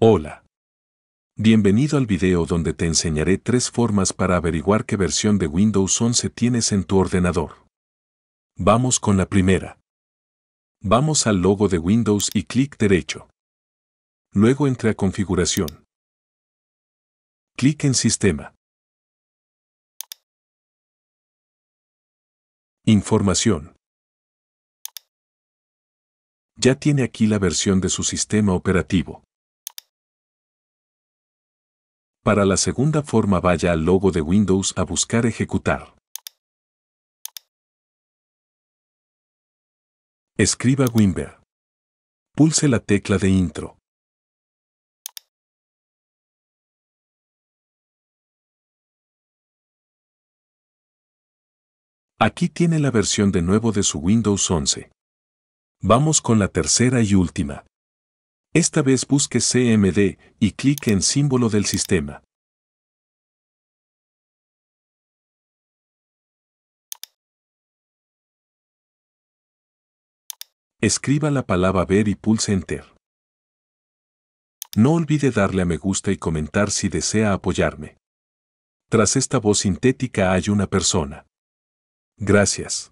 Hola. Bienvenido al video donde te enseñaré tres formas para averiguar qué versión de Windows 11 tienes en tu ordenador. Vamos con la primera. Vamos al logo de Windows y clic derecho. Luego entre a Configuración. Clic en Sistema. Información. Ya tiene aquí la versión de su sistema operativo. Para la segunda forma vaya al logo de Windows a buscar ejecutar. Escriba Winver. Pulse la tecla de intro. Aquí tiene la versión de nuevo de su Windows 11. Vamos con la tercera y última. Esta vez busque CMD y clic en símbolo del sistema. Escriba la palabra ver y pulse Enter. No olvide darle a me gusta y comentar si desea apoyarme. Tras esta voz sintética hay una persona. Gracias.